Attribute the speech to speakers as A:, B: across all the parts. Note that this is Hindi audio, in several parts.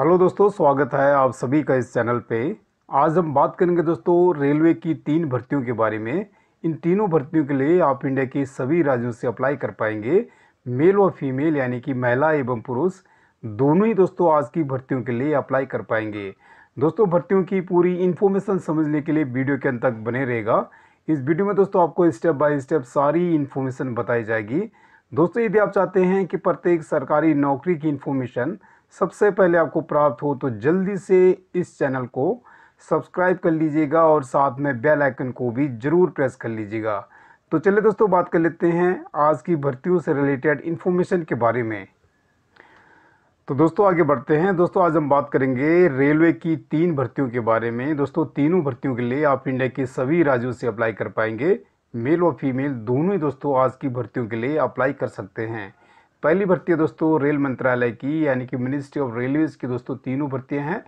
A: हेलो दोस्तों स्वागत है आप सभी का इस चैनल पे आज हम बात करेंगे दोस्तों रेलवे की तीन भर्तियों के बारे में इन तीनों भर्तियों के लिए आप इंडिया के सभी राज्यों से अप्लाई कर पाएंगे मेल और फीमेल यानी कि महिला एवं पुरुष दोनों ही दोस्तों आज की भर्तियों के लिए अप्लाई कर पाएंगे दोस्तों भर्तियों की पूरी इन्फॉर्मेशन समझने के लिए वीडियो के अंत तक बने रहेगा इस वीडियो में दोस्तों आपको स्टेप बाय स्टेप सारी इन्फॉर्मेशन बताई जाएगी दोस्तों यदि आप चाहते हैं कि प्रत्येक सरकारी नौकरी की इन्फॉर्मेशन सबसे पहले आपको प्राप्त हो तो जल्दी से इस चैनल को सब्सक्राइब कर लीजिएगा और साथ में बेल आइकन को भी ज़रूर प्रेस कर लीजिएगा तो चलिए दोस्तों बात कर लेते हैं आज की भर्तियों से रिलेटेड इन्फॉर्मेशन के बारे में तो दोस्तों आगे बढ़ते हैं दोस्तों आज हम बात करेंगे रेलवे की तीन भर्तियों के बारे में दोस्तों तीनों भर्तियों के लिए आप इंडिया के सभी राज्यों से अप्लाई कर पाएंगे मेल और फीमेल दोनों ही दोस्तों आज की भर्तियों के लिए अप्लाई कर सकते हैं पहली भर्ती है दोस्तों रेल मंत्रालय की यानी कि मिनिस्ट्री ऑफ रेलवेज़ की दोस्तों तीनों भर्तियाँ हैं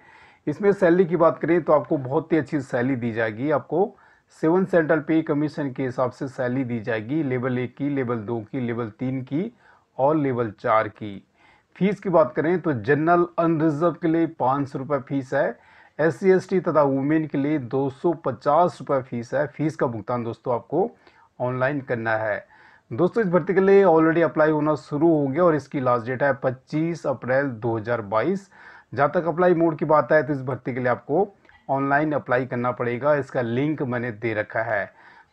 A: इसमें सैलरी की बात करें तो आपको बहुत ही अच्छी सैलरी दी जाएगी आपको सेवन सेंट्रल पे कमीशन के हिसाब से सैलरी दी जाएगी लेवल एक की लेवल दो की लेवल तीन की और लेवल चार की फीस की बात करें तो जनरल अनरिजर्व के लिए पाँच सौ रुपये फीस है एस सी तथा वुमेन के लिए दो सौ पचास रुपये फीस है फीस का भुगतान दोस्तों आपको ऑनलाइन करना है दोस्तों इस भर्ती के लिए ऑलरेडी अप्लाई होना शुरू हो गया और इसकी लास्ट डेट है 25 अप्रैल 2022 जहाँ तक अप्लाई मोड की बात है तो इस भर्ती के लिए आपको ऑनलाइन अप्लाई करना पड़ेगा इसका लिंक मैंने दे रखा है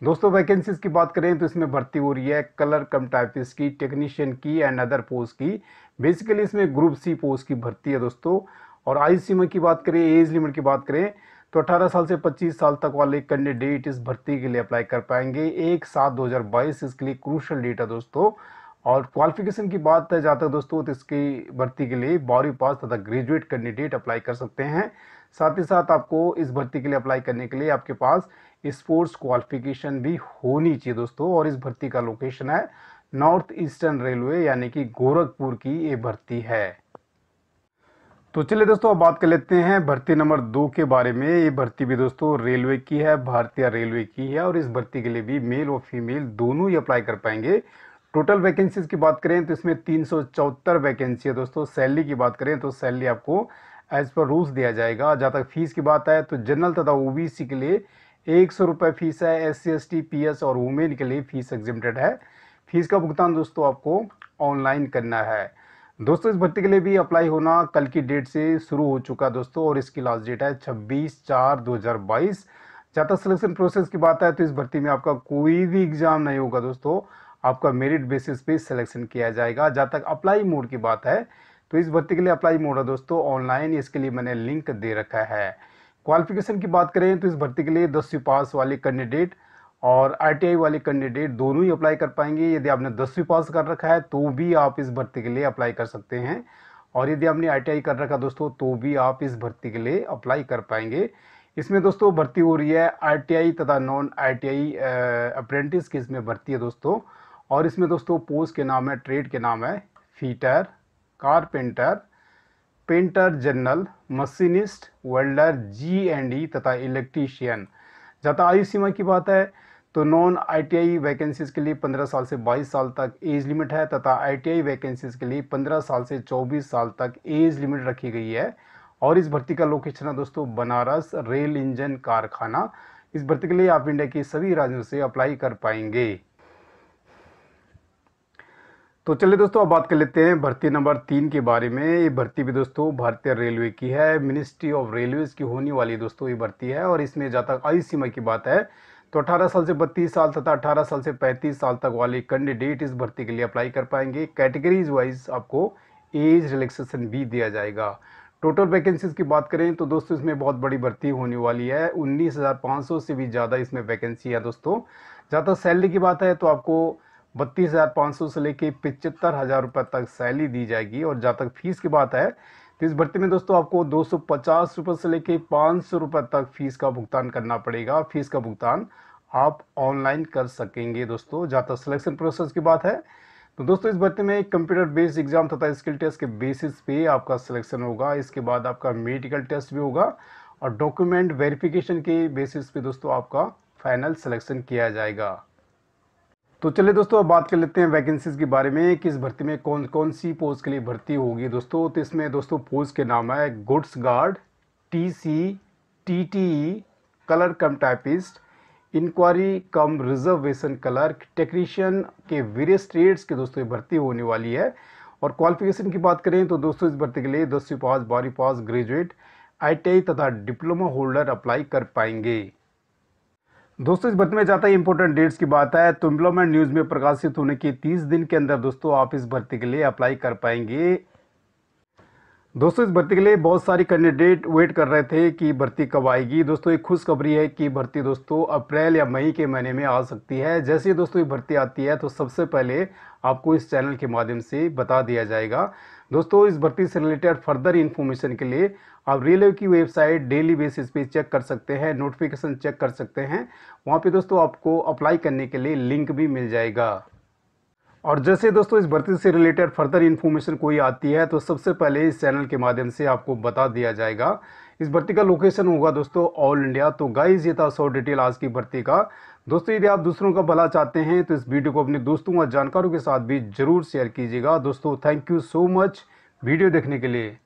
A: दोस्तों वैकेंसीज की बात करें तो इसमें भर्ती हो रही है कलर कम टाइपिस की टेक्नीशियन की एंड अदर पोस्ट की बेसिकली इसमें ग्रुप सी पोस्ट की भर्ती है दोस्तों और आई सीमा की बात करें एज लिमिट की बात करें तो 18 साल से 25 साल तक वाले कैंडिडेट इस भर्ती के लिए अप्लाई कर पाएंगे एक सात 2022 इसके लिए क्रूशल डेट है दोस्तों और क्वालिफिकेशन की बात जहाँ तक दोस्तों तो इसकी भर्ती के लिए बारहवीं पास तथा ग्रेजुएट कैंडिडेट अप्लाई कर सकते हैं साथ ही साथ आपको इस भर्ती के लिए अप्लाई करने के लिए आपके पास स्पोर्ट्स क्वालिफिकेशन भी होनी चाहिए दोस्तों और इस भर्ती का लोकेशन है नॉर्थ ईस्टर्न रेलवे यानी कि गोरखपुर की ये भर्ती है तो चलिए दोस्तों अब बात कर लेते हैं भर्ती नंबर दो के बारे में ये भर्ती भी दोस्तों रेलवे की है भारतीय रेलवे की है और इस भर्ती के लिए भी मेल और फीमेल दोनों ही अप्लाई कर पाएंगे टोटल वैकेंसीज की बात करें तो इसमें तीन वैकेंसी है दोस्तों सैलरी की बात करें तो सैलरी आपको एज पर रूल्स दिया जाएगा जहाँ तक फीस की बात आए तो जनरल तथा ओ के लिए एक सौ रुपये फीस है S C S T P S और वुमेन के लिए फीस एग्जिमटेड है फीस का भुगतान दोस्तों आपको ऑनलाइन करना है दोस्तों इस भर्ती के लिए भी अप्लाई होना कल की डेट से शुरू हो चुका है दोस्तों और इसकी लास्ट डेट है 26 चार 2022 जहाँ तक सिलेक्शन प्रोसेस की बात है तो इस भर्ती में आपका कोई भी एग्ज़ाम नहीं होगा दोस्तों आपका मेरिट बेसिस पे सिलेक्शन किया जाएगा जहाँ तक अप्लाई मोड की बात है तो इस भर्ती के लिए अप्लाई मोड है दोस्तों ऑनलाइन इसके लिए मैंने लिंक दे रखा है क्वालिफिकेशन की बात करें तो इस भर्ती के लिए दसवीं पास वाले कैंडिडेट और आईटीआई वाले कैंडिडेट दोनों ही अप्लाई कर पाएंगे यदि आपने दसवीं पास कर रखा है तो भी आप इस भर्ती के लिए अप्लाई कर सकते हैं और यदि आपने आईटीआई कर रखा दोस्तों तो भी आप इस भर्ती के लिए अप्लाई कर पाएंगे इसमें दोस्तों भर्ती हो रही है आईटीआई तथा नॉन आईटीआई अप्रेंटिस की इसमें भर्ती है दोस्तों और इसमें दोस्तों पोस्ट के नाम है ट्रेड के नाम है fitter carpenter painter general machinist welder G and E तथा इलेक्ट्रीशियन जहाँ आयु सीमा की बात है तो नॉन आईटीआई वैकेंसीज़ के लिए 15 साल से 22 साल तक एज लिमिट है तथा आईटीआई वैकेंसीज़ के लिए 15 साल से 24 साल तक एज लिमिट रखी गई है और इस भर्ती का लोकेशन है दोस्तों बनारस रेल इंजन कारखाना इस भर्ती के लिए आप इंडिया के सभी राज्यों से अप्लाई कर पाएंगे तो चलिए दोस्तों अब बात कर लेते हैं भर्ती नंबर तीन के बारे में ये भर्ती भी दोस्तों भारतीय रेलवे की है मिनिस्ट्री ऑफ रेलवेज़ की होने वाली दोस्तों ये भर्ती है और इसमें जहाँ तक आई सीमा की बात है तो 18 साल से 32 साल तथा 18 साल से 35 साल तक वाले कैंडिडेट इस भर्ती के लिए अप्लाई कर पाएंगे कैटेगरीज वाइज आपको एज रिलैक्सेशन भी दिया जाएगा टोटल वैकेंसीज की बात करें तो दोस्तों इसमें बहुत बड़ी भर्ती होने वाली है 19,500 से भी ज़्यादा इसमें वैकेंसी है दोस्तों ज़्यादा सैलरी की बात है तो आपको बत्तीस हज़ार पाँच सौ से लेके पिचहत्तर हज़ार रुपये तक सैलरी दी जाएगी और जहाँ तक फीस की बात है तो इस भर्ती में दोस्तों आपको दो सौ से लेकर पाँच सौ तक फीस का भुगतान करना पड़ेगा फीस का भुगतान आप ऑनलाइन कर सकेंगे दोस्तों जहाँ तक सिलेक्शन प्रोसेस की बात है तो दोस्तों इस भर्ती में कंप्यूटर बेस्ड एग्जाम तथा स्किल टेस्ट के बेसिस पे आपका सिलेक्शन होगा इसके बाद आपका मेडिकल टेस्ट भी होगा और डॉक्यूमेंट वेरिफिकेशन के बेसिस पे दोस्तों आपका फाइनल सिलेक्शन किया जाएगा तो चलिए दोस्तों अब बात कर लेते हैं वैकेंसीज़ के बारे में किस भर्ती में कौन कौन सी पोस्ट के लिए भर्ती होगी दोस्तों तो इसमें दोस्तों पोस्ट के नाम है goods guard T C T T E clerk cum typist inquiry cum reservation clerk technician के वेरियस ट्रेड्स के दोस्तों भर्ती होने वाली है और क्वालिफिकेशन की बात करें तो दोस्तों इस भर्ती के लिए दसवीं पास बारहवीं पास ग्रेजुएट आई तथा डिप्लोमा होल्डर अप्लाई कर पाएंगे दोस्तों इस बत में जाता है इंपॉर्टेंट डेट्स की बात है तो इम्प्लॉयमेंट न्यूज़ में प्रकाशित होने के 30 दिन के अंदर दोस्तों आप इस भर्ती के लिए अप्लाई कर पाएंगे दोस्तों इस भर्ती के लिए बहुत सारी कैंडिडेट वेट कर रहे थे कि भर्ती कब आएगी दोस्तों एक खुशखबरी है कि भर्ती दोस्तों अप्रैल या मई के महीने में आ सकती है जैसे ही दोस्तों ये भर्ती आती है तो सबसे पहले आपको इस चैनल के माध्यम से बता दिया जाएगा दोस्तों इस भर्ती से रिलेटेड फर्दर इन्फॉर्मेशन के लिए आप रेलवे की वेबसाइट डेली बेसिस पे चेक कर सकते हैं नोटिफिकेशन चेक कर सकते हैं वहाँ पे दोस्तों आपको अप्लाई करने के लिए लिंक भी मिल जाएगा और जैसे दोस्तों इस भर्ती से रिलेटेड फर्दर इन्फॉर्मेशन कोई आती है तो सबसे पहले इस चैनल के माध्यम से आपको बता दिया जाएगा इस भर्ती का लोकेशन होगा दोस्तों ऑल इंडिया तो गाइज ये था सौ डिटेल आज की भर्ती का दोस्तों यदि आप दूसरों का भला चाहते हैं तो इस वीडियो को अपने दोस्तों और जानकारों के साथ भी जरूर शेयर कीजिएगा दोस्तों thank you so much video देखने के लिए